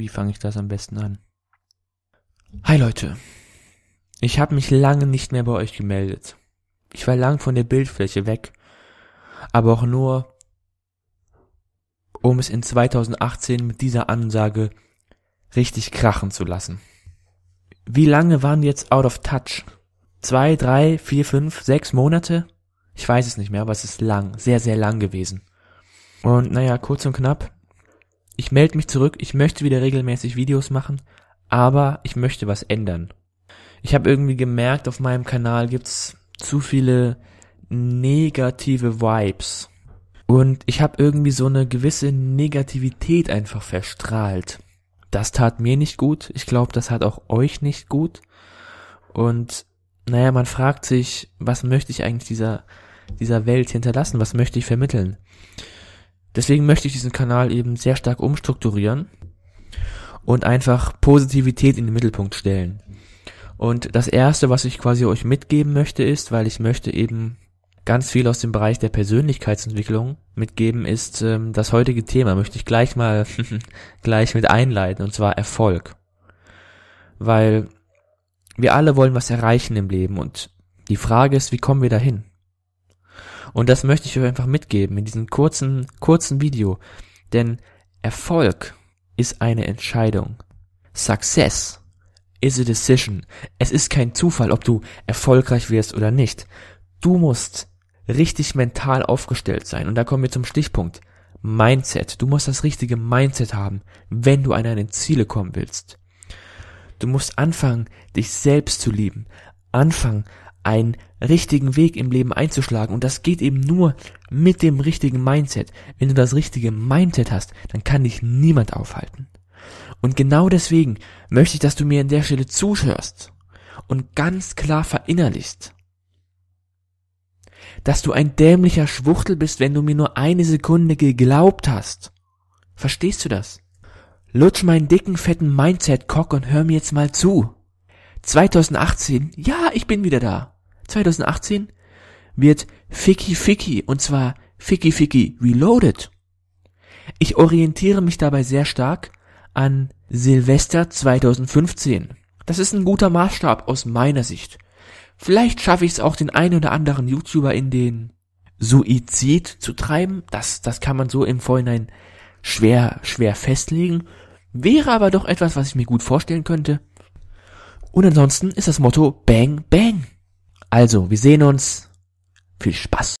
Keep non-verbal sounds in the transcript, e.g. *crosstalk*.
Wie fange ich das am besten an? Hi Leute. Ich habe mich lange nicht mehr bei euch gemeldet. Ich war lang von der Bildfläche weg, aber auch nur, um es in 2018 mit dieser Ansage richtig krachen zu lassen. Wie lange waren die jetzt out of touch? Zwei, drei, vier, fünf, sechs Monate? Ich weiß es nicht mehr, aber es ist lang, sehr, sehr lang gewesen. Und naja, kurz und knapp, ich melde mich zurück, ich möchte wieder regelmäßig Videos machen, aber ich möchte was ändern. Ich habe irgendwie gemerkt, auf meinem Kanal gibt's zu viele negative Vibes. Und ich habe irgendwie so eine gewisse Negativität einfach verstrahlt. Das tat mir nicht gut, ich glaube, das hat auch euch nicht gut. Und naja, man fragt sich, was möchte ich eigentlich dieser, dieser Welt hinterlassen, was möchte ich vermitteln? Deswegen möchte ich diesen Kanal eben sehr stark umstrukturieren und einfach Positivität in den Mittelpunkt stellen. Und das erste, was ich quasi euch mitgeben möchte, ist, weil ich möchte eben ganz viel aus dem Bereich der Persönlichkeitsentwicklung mitgeben, ist ähm, das heutige Thema. Möchte ich gleich mal *laughs* gleich mit einleiten und zwar Erfolg, weil wir alle wollen was erreichen im Leben und die Frage ist, wie kommen wir dahin? Und das möchte ich euch einfach mitgeben in diesem kurzen, kurzen Video. Denn Erfolg ist eine Entscheidung. Success is a decision. Es ist kein Zufall, ob du erfolgreich wirst oder nicht. Du musst richtig mental aufgestellt sein. Und da kommen wir zum Stichpunkt. Mindset. Du musst das richtige Mindset haben, wenn du an deine Ziele kommen willst. Du musst anfangen, dich selbst zu lieben. Anfangen, ein richtigen Weg im Leben einzuschlagen. Und das geht eben nur mit dem richtigen Mindset. Wenn du das richtige Mindset hast, dann kann dich niemand aufhalten. Und genau deswegen möchte ich, dass du mir an der Stelle zuhörst und ganz klar verinnerlichst, dass du ein dämlicher Schwuchtel bist, wenn du mir nur eine Sekunde geglaubt hast. Verstehst du das? Lutsch meinen dicken, fetten Mindset-Cock und hör mir jetzt mal zu. 2018, ja, ich bin wieder da. 2018 wird Ficky Ficky und zwar Ficky Ficky Reloaded. Ich orientiere mich dabei sehr stark an Silvester 2015. Das ist ein guter Maßstab aus meiner Sicht. Vielleicht schaffe ich es auch, den einen oder anderen YouTuber in den Suizid zu treiben. Das, das kann man so im Vorhinein schwer, schwer festlegen. Wäre aber doch etwas, was ich mir gut vorstellen könnte. Und ansonsten ist das Motto Bang Bang. Also, wir sehen uns. Viel Spaß.